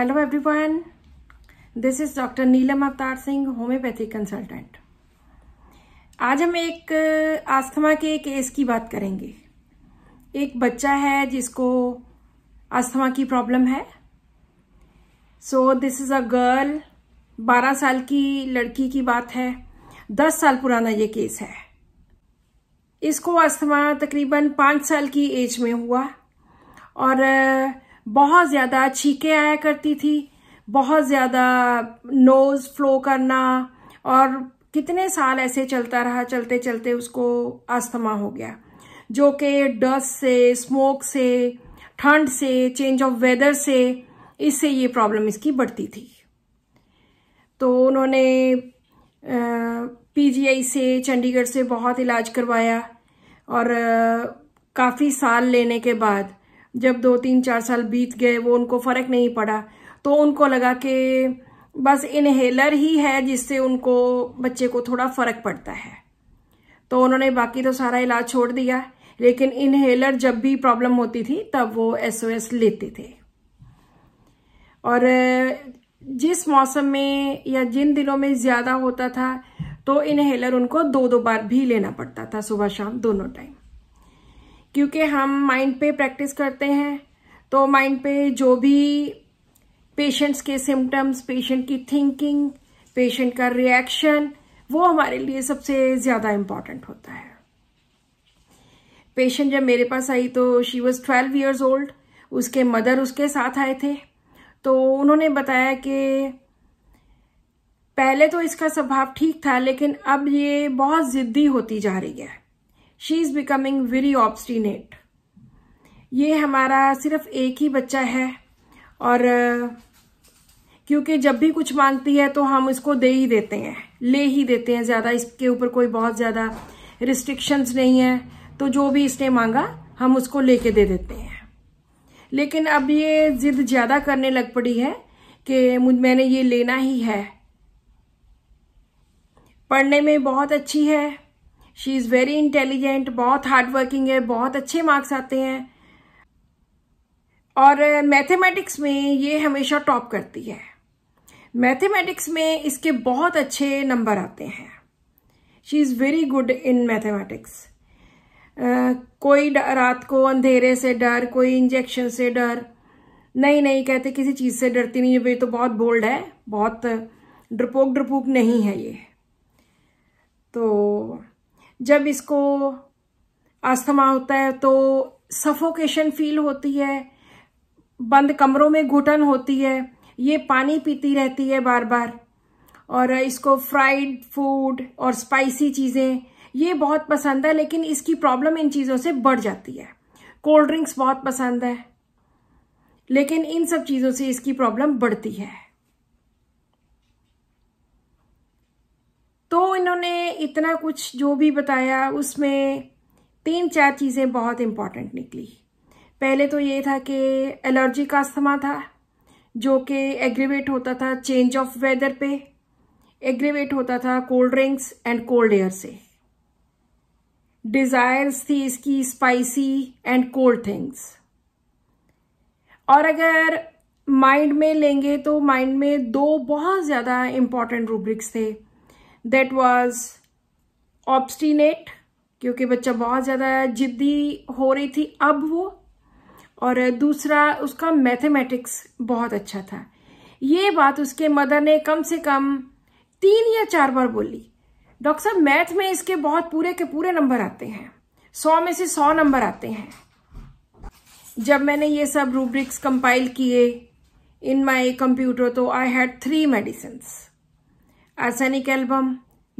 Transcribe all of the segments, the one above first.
Hello everyone this is doctor Neelam Avtar Singh homeopathy consultant आज हम एक आस्थमा uh, के केस की बात करेंगे एक बच्चा है जिसको आस्थमा की प्रॉब्लम है so this is a girl 12 साल की लड़की की बात है 10 साल पुराना ये केस है इसको अस्थमा तकरीबन 5 साल की एज में हुआ और uh, बहुत ज़्यादा छीके आया करती थी बहुत ज़्यादा नोज़ फ्लो करना और कितने साल ऐसे चलता रहा चलते चलते उसको अस्थमा हो गया जो कि डस्ट से स्मोक से ठंड से चेंज ऑफ वेदर से इससे ये प्रॉब्लम इसकी बढ़ती थी तो उन्होंने पीजीआई से चंडीगढ़ से बहुत इलाज करवाया और काफ़ी साल लेने के बाद जब दो तीन चार साल बीत गए वो उनको फर्क नहीं पड़ा तो उनको लगा कि बस इनहेलर ही है जिससे उनको बच्चे को थोड़ा फर्क पड़ता है तो उन्होंने बाकी तो सारा इलाज छोड़ दिया लेकिन इनहेलर जब भी प्रॉब्लम होती थी तब वो एसओएस लेते थे और जिस मौसम में या जिन दिनों में ज़्यादा होता था तो इनहेलर उनको दो दो बार भी लेना पड़ता था सुबह शाम दोनों टाइम क्योंकि हम माइंड पे प्रैक्टिस करते हैं तो माइंड पे जो भी पेशेंट्स के सिम्टम्स पेशेंट की थिंकिंग पेशेंट का रिएक्शन वो हमारे लिए सबसे ज़्यादा इम्पॉर्टेंट होता है पेशेंट जब मेरे पास आई तो she was twelve years old उसके मदर उसके साथ आए थे तो उन्होंने बताया कि पहले तो इसका स्वभाव ठीक था लेकिन अब ये बहुत ज़िद्दी होती जा रही है she is becoming very obstinate ये हमारा सिर्फ एक ही बच्चा है और क्योंकि जब भी कुछ मांगती है तो हम इसको दे ही देते हैं ले ही देते हैं ज़्यादा इसके ऊपर कोई बहुत ज़्यादा रिस्ट्रिक्शंस नहीं है तो जो भी इसने मांगा हम उसको लेके दे देते हैं लेकिन अब ये जिद ज़्यादा करने लग पड़ी है कि मुझ मैंने ये लेना ही है पढ़ने में बहुत अच्छी है शी इज़ वेरी इंटेलिजेंट बहुत हार्ड वर्किंग है बहुत अच्छे मार्क्स आते हैं और मैथमेटिक्स में ये हमेशा टॉप करती है मैथमेटिक्स में इसके बहुत अच्छे नंबर आते हैं she is very good in mathematics कोई रात को अंधेरे से डर कोई इंजेक्शन से डर नहीं नहीं कहते किसी चीज़ से डरती नहीं ये तो बहुत बोल्ड है बहुत डरपोक डरपोक नहीं है ये तो जब इसको अस्थमा होता है तो सफोकेशन फील होती है बंद कमरों में घुटन होती है ये पानी पीती रहती है बार बार और इसको फ्राइड फूड और स्पाइसी चीज़ें ये बहुत पसंद है लेकिन इसकी प्रॉब्लम इन चीज़ों से बढ़ जाती है कोल्ड ड्रिंक्स बहुत पसंद है लेकिन इन सब चीज़ों से इसकी प्रॉब्लम बढ़ती है तो इन्होंने इतना कुछ जो भी बताया उसमें तीन चार चीज़ें बहुत इम्पॉर्टेंट निकली पहले तो ये था कि एलर्जी का अस्थमा था जो कि एग्रीवेट होता था चेंज ऑफ वेदर पे एग्रीवेट होता था cold drinks and cold air से डिज़ायर्स थी इसकी स्पाइसी एंड कोल्ड थिंग्स और अगर माइंड में लेंगे तो माइंड में दो बहुत ज़्यादा इम्पॉर्टेंट रूब्रिक्स थे दैट वॉज ऑब्सटीनेट क्योंकि बच्चा बहुत ज़्यादा जिद्दी हो रही थी अब वो और दूसरा उसका मैथमेटिक्स बहुत अच्छा था ये बात उसके मदर ने कम से कम तीन या चार बार बोली डॉक्टर साहब मैथ में इसके बहुत पूरे के पूरे नंबर आते हैं सौ में से सौ नंबर आते हैं जब मैंने ये सब रूब्रिक्स कंपाइल किए इन माय कंप्यूटर तो I had three medicine arsenic album,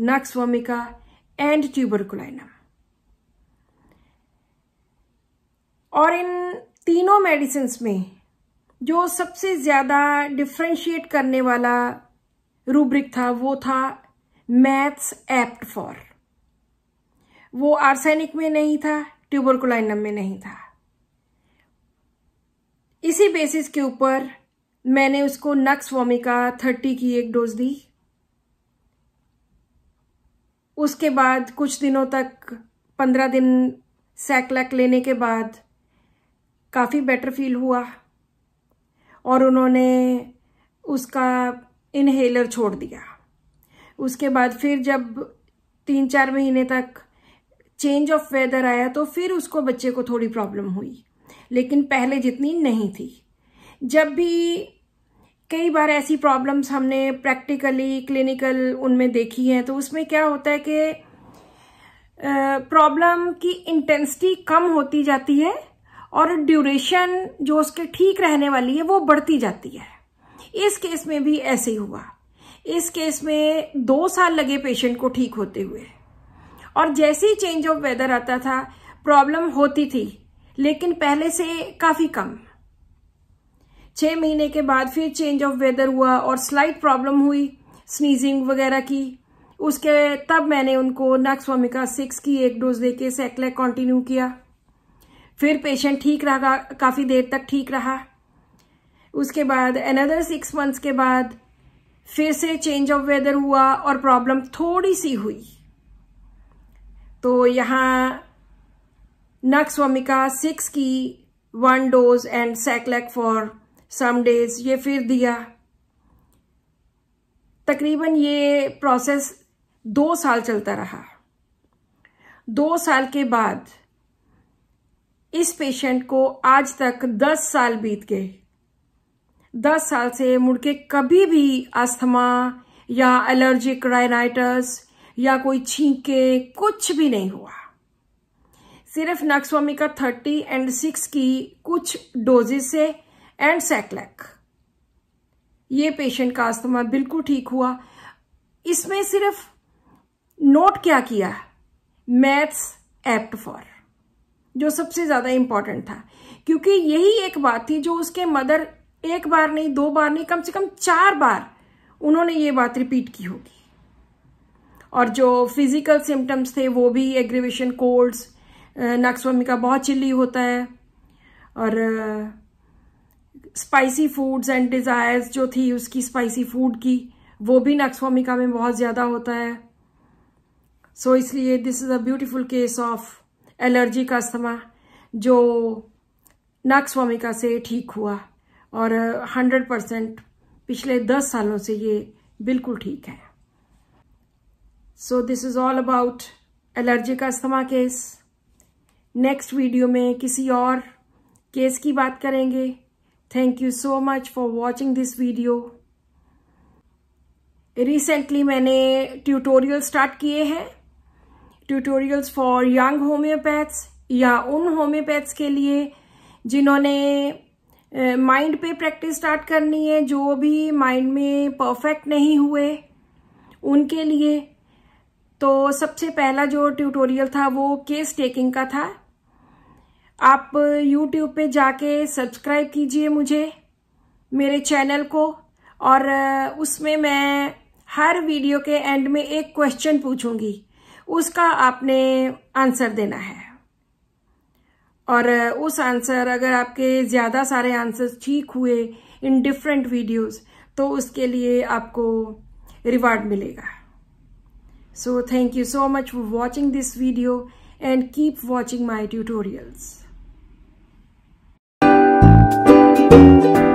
nux vomica, and tuberculinum. और इन तीनों मेडिसिन में जो सबसे ज़्यादा डिफ्रेंशिएट करने वाला रूब्रिक था वो था मैथ्स एप्ट फॉर वो आर्सेनिक में नहीं था ट्यूबरकुलाइनम में नहीं था इसी बेसिस के ऊपर मैंने उसको नक्स वोमिका थर्टी की एक डोज दी उसके बाद कुछ दिनों तक पंद्रह दिन सैकलैक लैक लेने के बाद काफ़ी बेटर फील हुआ और उन्होंने उसका इनहेलर छोड़ दिया उसके बाद फिर जब तीन चार महीने तक चेंज ऑफ वेदर आया तो फिर उसको बच्चे को थोड़ी प्रॉब्लम हुई लेकिन पहले जितनी नहीं थी जब भी कई बार ऐसी प्रॉब्लम्स हमने प्रैक्टिकली क्लिनिकल उनमें देखी है तो उसमें क्या होता है कि प्रॉब्लम की इंटेंसिटी कम होती जाती है और ड्यूरेशन जो उसके ठीक रहने वाली है वो बढ़ती जाती है इस केस में भी ऐसे ही हुआ इस केस में दो साल लगे पेशेंट को ठीक होते हुए और जैसे ही चेंज ऑफ वेदर आता था प्रॉब्लम होती थी लेकिन पहले से काफ़ी कम छह महीने के बाद फिर चेंज ऑफ वेदर हुआ और स्लाइट प्रॉब्लम हुई स्नीजिंग वगैरह की उसके तब मैंने उनको वमिका सिक्स की एक डोज देके सेकलैक कंटिन्यू किया फिर पेशेंट ठीक रहा काफ़ी देर तक ठीक रहा उसके बाद अनदर सिक्स मंथ्स के बाद फिर से चेंज ऑफ वेदर हुआ और प्रॉब्लम थोड़ी सी हुई तो यहाँ नक्सवमिका सिक्स की one dose and sac lac for some days ये फिर दिया तकरीबन ये प्रोसेस दो साल चलता रहा दो साल के बाद इस पेशेंट को आज तक दस साल बीत गए दस साल से मुड़के कभी भी अस्थमा या एलर्जिक राइनाइटस या कोई छींके कुछ भी नहीं हुआ सिर्फ नक्सवामी का थर्टी एंड सिक्स की कुछ डोजेस से एंड सैकलैक ये पेशेंट का अस्थमा बिल्कुल ठीक हुआ इसमें सिर्फ नोट क्या किया मैथ्स एप्ट फॉर जो सबसे ज़्यादा इंपॉर्टेंट था क्योंकि यही एक बात थी जो उसके मदर एक बार नहीं दो बार नहीं कम से कम चार बार उन्होंने ये बात रिपीट की होगी और जो फिजिकल सिम्टम्स थे वो भी एग्रीवेशन कोल्ड्स नाकस्वामी का बहुत चिल्ली होता है और स्पाइसी फूड्स एंड डिज़ायर्स जो थी उसकी स्पाइसी फूड की वो भी नक्सवामिका में बहुत ज़्यादा होता है सो so, इसलिए this is a beautiful case of allergy का अस्थमा जो नक्सवामिका से ठीक हुआ और हंड्रेड परसेंट पिछले दस सालों से ये बिल्कुल ठीक है so this is all about allergy का अस्थमा केस नेक्स्ट वीडियो में किसी और केस की बात करेंगे thank you so much for watching this video recently मैंने ट्यूटोरियल स्टार्ट किए हैं ट्यूटोरियल्स फॉर यंग होम्योपैथ्स या उन होम्योपैथ्स के लिए जिन्होंने माइंड पे प्रैक्टिस स्टार्ट करनी है जो भी माइंड में परफेक्ट नहीं हुए उनके लिए तो सबसे पहला जो ट्यूटोरियल था वो केस टेकिंग का था आप YouTube पे जाके सब्सक्राइब कीजिए मुझे मेरे चैनल को और उसमें मैं हर वीडियो के एंड में एक क्वेश्चन पूछूंगी उसका आपने आंसर देना है और उस आंसर अगर आपके ज़्यादा सारे आंसर्स ठीक हुए इन डिफरेंट वीडियोस तो उसके लिए आपको रिवार्ड मिलेगा so thank you so much for watching this video and keep watching my tutorials you